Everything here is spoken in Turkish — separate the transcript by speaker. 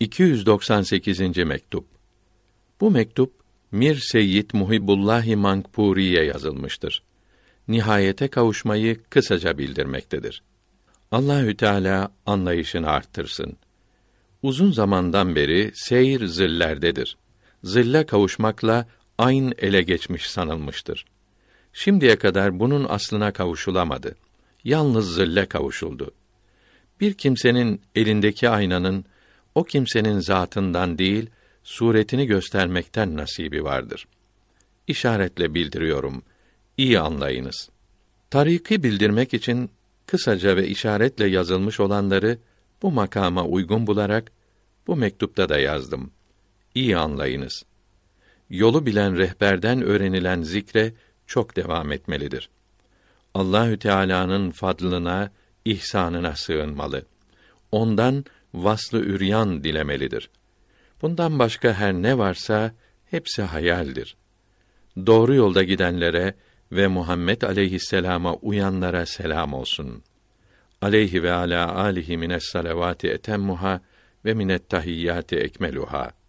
Speaker 1: 298. mektup. Bu mektup Mir Seyyid Muhibullahi Mankpuri'ye yazılmıştır. Nihayete kavuşmayı kısaca bildirmektedir. Allahü Teala anlayışını arttırsın. Uzun zamandan beri seyir zillerdedir. Zille kavuşmakla ayn ele geçmiş sanılmıştır. Şimdiye kadar bunun aslına kavuşulamadı. Yalnız zille kavuşuldu. Bir kimsenin elindeki aynanın o kimsenin zatından değil, suretini göstermekten nasibi vardır. İşaretle bildiriyorum. İyi anlayınız. Tariki bildirmek için kısaca ve işaretle yazılmış olanları bu makama uygun bularak bu mektupta da yazdım. İyi anlayınız. Yolu bilen rehberden öğrenilen zikre çok devam etmelidir. Allahü Teala'nın fadlına, ihsanına sığınmalı. Ondan vaslı üryan dilemelidir. Bundan başka her ne varsa hepsi hayaldir. Doğru yolda gidenlere ve Muhammed aleyhisselama uyanlara selam olsun. Aleyhi ve ala alihi mines salavati etemmuha ve minet tahiyyati ekmeluha.